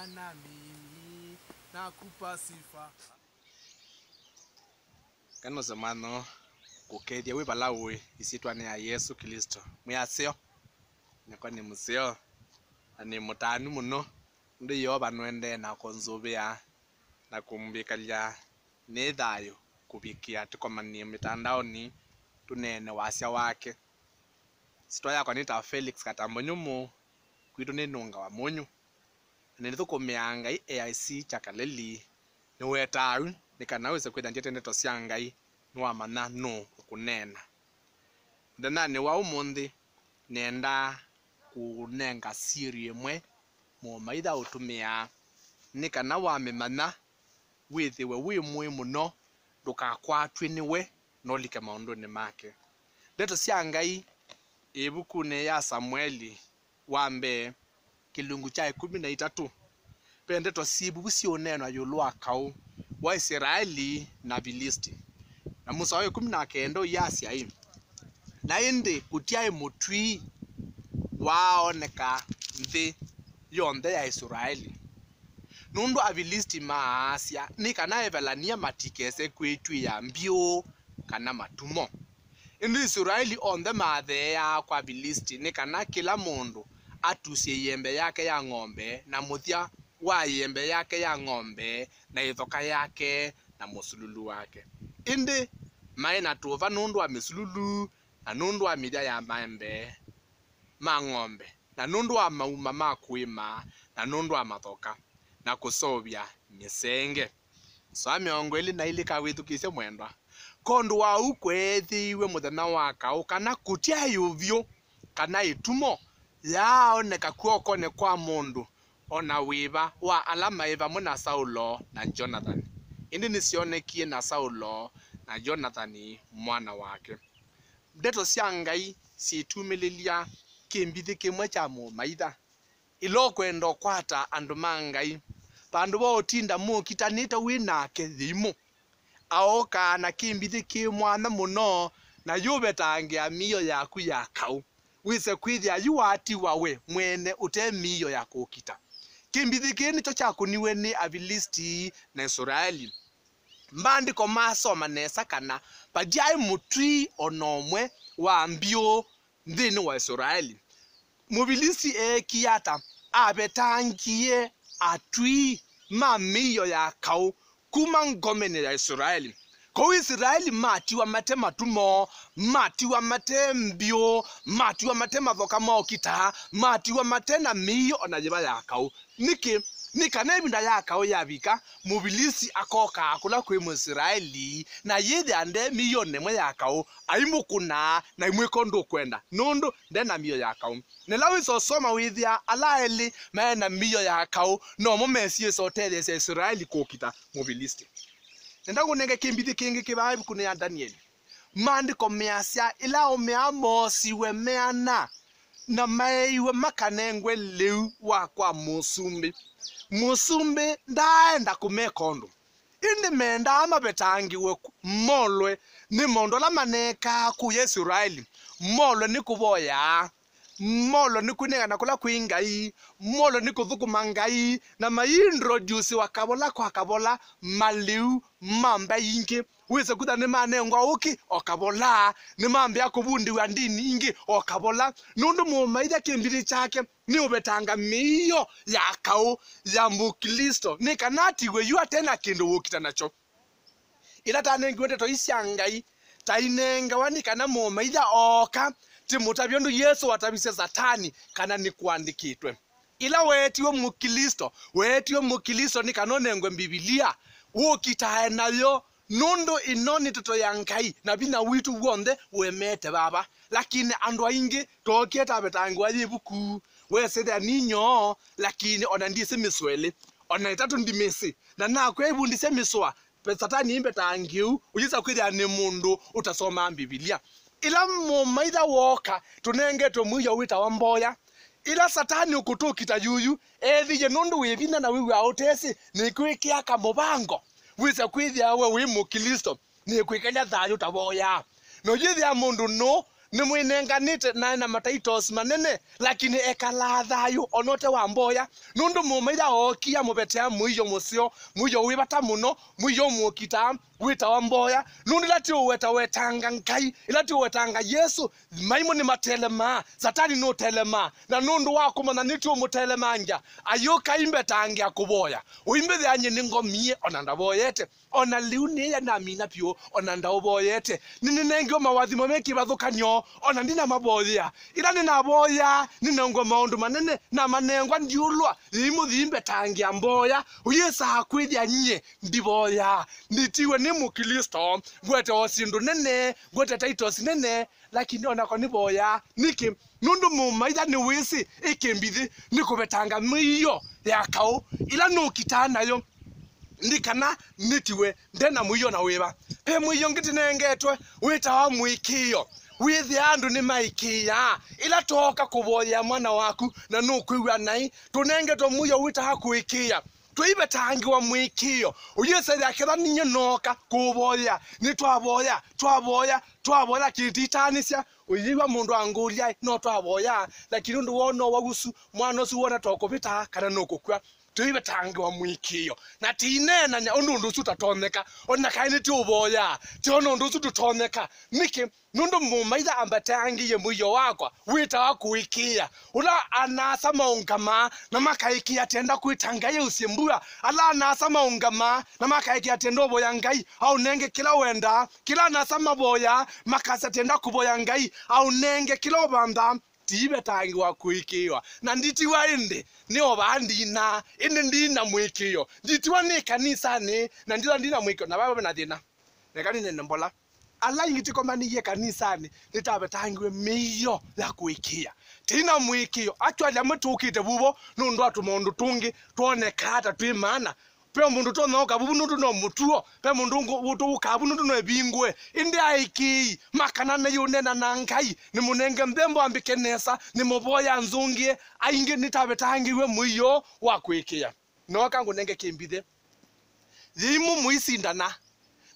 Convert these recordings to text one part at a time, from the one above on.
Bwana mimi nakupa sifa kano zamano kukethia wi vala wi ni ya yesu kristo mwiasyo niko ni museo na ni mutanu muno ndu yova nwendee na kunzuvia na kumbikalya ni thayo kuvikia tukomanie mitandaoni tunene wasya wake sitwa yakwa nita felix katambonyumu kwitu ni nunga wa munyu nnthũkũmĩa ngai aic kha kalili nĩwetaau nĩkana wĩse kwithadte ndeto sya ngai nwamanya nũ kũnena thenani wa ũmũnthĩ nĩenda kũnenga r me mũmaith ũtumĩa nĩkana wamĩmanya wĩthĩwe wĩ mwĩ mũno ndũkakwatw nĩwe nolike maũndũnĩ make ndeto sya ngai ĩvukunĩ ya samueli wambee kilungu cha ikumi na itatu pende twasiibubusie uneno yulu wa kau wa Isiraeli na Vilisti na musa wa ikumi na yasi uyasiai na indi kutiai mutwi waoneka nthi yonthe ya israeli nundu avilisti maasya ni evelania matikese ya mbiu kana matumo indi israeli onthe matheea kwa avilisti ni kila mundu atusye ĩembe yake ya ngombe na mũthya wa ĩembe yake ya ngombe na ĩthoka yake na mũsululu wake ĩndĩ maĩ na tũva nũndũ wa mĩsululu na nũndũ wa mĩthya ya maembe ma ngombe na nũndũ wa maũma ma kũĩma na nũndũ wa mathoka na kũseũvya mĩsenge soa ĩ22kawĩthũkĩsy mwendwa kondũ wa ũ kweethĩĩwe mũthenya wa kaũ kana kũtya ĩũvyũ kana ĩtumo yaoneka kuokone kwa mundu ona wiva wa ala maiva muna saulo na jonathani indi nisionekie na saulo na jonathani mwana wake ndeto sya ngai ciitumililia kimbithi kimwe kya mumaitha ilo kwenda kwata andu ma ngai pandu wa utinda mukitanite wi nake thimu aokaa na kimbithi ki mwana muno na yuvetangia mio yaku ya kau wise kwithia yu atiwa wawe mwene ute miyo ya kukita kimbithi kii nicho chakuniwe ni avilisti na israeli mbandiko masoma nesa kana pajai mutwi onomwe wa ambio nthini wa israeli e kiata avetangie atwi mamiyo ya kau kuma ngomene ya israeli kou isiraeli matiwa mate matumo matiwa mate mbio matiwa mate mathoka mokita matiwa mate na miio ona yiva yakau niki nikana ivinda yakau yavika muvilisi akoka kula kwi muisiraeli na yithi ande miio nemwe yakau aimukuna na imwe kondu kwenda nundu ndena miio yakau nila wisosoma withia alaeli mena miio yakau nomo mesiiso utethesia isiraeli kukita muvilisti nindagunenge kimbithi kingi kibaa ibuku ya danieli maandiko measya ila umeamosiwe meana na meiwe makanengwe liu wakwa musumbi musumbi ndaenda kumeka undu indi mendaa mavetangiwe molwe ni mondu ala manekaa ku yesuraeli molwe ni kuvoyaa molo ni kunegana kula kwi ngai molo ni kuthukuma ngai na mai introduce wakabola kwa kabola maliu mamba yingi wese kuda ni mane ngwa uki okabola ni mambe akubundi wa ndini ingi okabola nundu mu maitha kimbiri chake ni ubetanga miyo ya kau ya mukristo ni kanati we you are tena kindu ukita nacho ila tane ngwete to isyangai tainenga wanikana mu maitha oka oh, ti mutavyo yesu atavise satani kana nikuandikitwe ila weetiwe mukilisto weetiwe mukilisto nikanonengwe mbibilia wukitae nayo nundu inonitito ya ngai na vina witu wonthe wemete baba lakini andu aingi tookie tabetangiwa yibuku wesithia ninyoo lakini ona ndisi misweli ona itatu ndi misi na nakwe ibundise miswa satani imbetangiu uyisa kwithia ni mundu utasoma bibilia ila mumaitha woka tunengetwe mwio witawa mboya ila satani ukutuki ta yuyu ethiye nundu wivinya na wiwa utesi nikwikia ka muvango wise kwithia we wi muklisto nikwikanya thayutavoya noyithĩa mundu no nä mwä nenganä te na na mataitos manene lakini ekala thayo onote wa mboya nä ndå må maira okia må betea må iyo må cio må iyo wä bata må no må iyo må kita gwä tawa mboya nä ndä lati weta wetanga ngai ä lati wetanga yesu maimo nä matelema satani nä å telemaa na nä ndå wa kå mana nä ti å må telemanja ayå ka imbe tangia kå boya å imbe thanyä nä ngomie ona ndaboyete ona liu nä ya namina piå ona ndaå boyete nä nä nengä o mawathimo mekä bathå kanio no ona ndinamabothia ira nina ngo maundu manene na manengwa ndiulwa thimbe tangia mboya uyesaa kwithia nye ndivoya nitiwe ni mukristo ngwete osindu nene ngwete titles nene lakini ona onako nivoya niki nundu mumaitha ni wisi ikimbithi ni kubetanga miyo ya kau ila nukitanayo yo kana nitiwe ndena muiyo na wiva pe muiyo ngitinengetwe wa mwikio withe andu ni maikia ila toka kuvoya mwana waku na nukwigwa nai to muyo witaha kwikia twive tangiwa mwikio ya kera ninyo noka kuvoya ni twavoya twavoya twaboya kititanisya uyiwa mundu anguria no twaboya lakini ndu wono wagusu mwana usu wona tokuvita kana nukukwa tuive tangiwa mwikio na nya undu ndu suta utatonyeka ona kaini ni ti uvoya ti ona ndu suta tutonyeka miki nundu mumaitha ye muyo wakwa witawa kuikia ula anasa maungama na makaikia tienda kwita ngai usimbua ala anasa maungama na makaikia tienda uvoya ngai au nenge kila wenda kila anasa mavoya makasa tenda kuboya ngai au nenge kila obanda tibetangi wa na nditiwa indi ni oba ndina indi ndina mwikio nditiwa ni kanisa ni na ndira ndina mwikio na baba na thina nekani ne mbola ala ingitikomanigie kanisani nitabetangiwe miyo ya kwikia tina mwikio mtu ukite bubo nundu atu mondu tungi tuone kata twi mana pe mundu bu mundu no mutuo pe mundu bu mundu no evingwe indi aikii makana yone na ngai ni munenge mthembo ambike nesa ni muvoya nzungie aingi nitavetangiwe muyo wa kwikia ngo nenge kimbithe yimu muisindana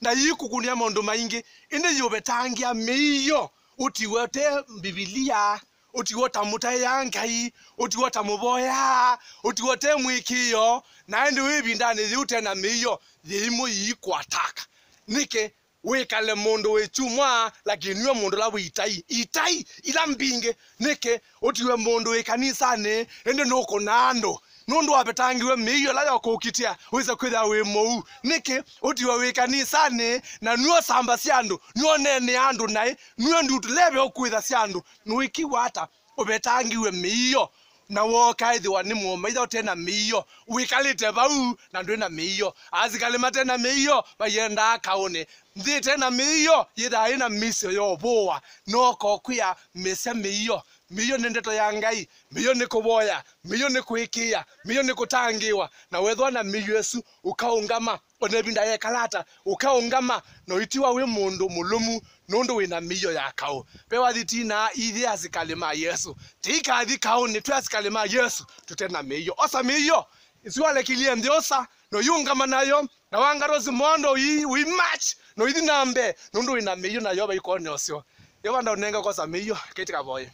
na yikukunia maundu maingi indi yuvetangia miiyo utiwete bibilia utigwo ta må tai ya ngai å tigwo ta må boya å tigwo te mw ä kä yo naä ndä wä bindanä thä u tena mä iyo thä i må yii kwataka nä kä wä kale må ndå wä cumwa lakinnyue må ndå la wä itai itai ila mbingä nä kä å tigwe må ndå wä kanisanä ä ndä nå kå na andå nä å ndå wabetangiwe mä iyo la yokåkitia å ice kwä thira wä må u nä kä å tiwe wä kanicanä na nuo camba cia andå nuonene andå naä nuo ndutulebe å kwä tha cia andå nä wä kiwa ata å betangiwe mä iyo na wokaithiwa nä mwoma itha tena miio wikalite vau na ndwi na miio azikalima tena miio vaiendaa kaune nthi tena miio yithai na misio yovuwa noko kwia misa miio miyo ni ndeto ya ngai miyo ni kuboya miyo ni kuikia miyo ni kutangiwa na wethwa na miyo yesu å kaångama onebinda yekalata å kaångama no itiwa we mundu mulumu nundu låmu na miyo ya kaå pewathi tina ithe asikalä ma yesu tika kaå nä twä asikalä ma yesu tutena miyo osa miyo isiwalekilie lekilie ndiosa no yungama nayo na wangaro zimondo we match no ithi nambe nundu ina miyo na yoba ikone osio yoba ndaunenga kosa miyo kaitika boye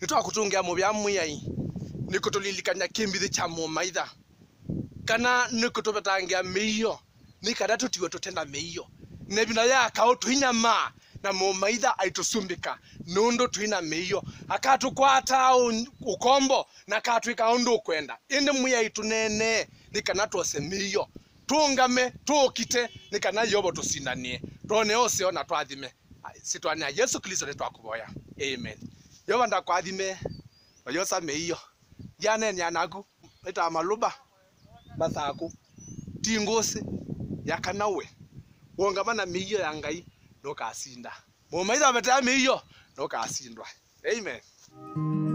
nä twakå tå ngä a må bä a mwäai nä kå tå cha må maitha kana nä kå tå betangä a mä iyo nä kada tå tiwe tå tena mä na bina ya kaå tå inyama na må maitha aitå cumbä nä ndå twä na mä iyo na akatwä ka å ndå å kwenda ä mwäai tå nene nä kana twose mä iyo tungame tukite nikana yobo tusinanie tone ose ona twathime sitwania yesu kristo nitwakuvoya amen yova ndakwathime nayosa mäio yanenanaku itaa maluba masaku tingusi ya kana we wngama na mäio ya ngai nukasinda mumaitha vetea mäio nokasindwa amen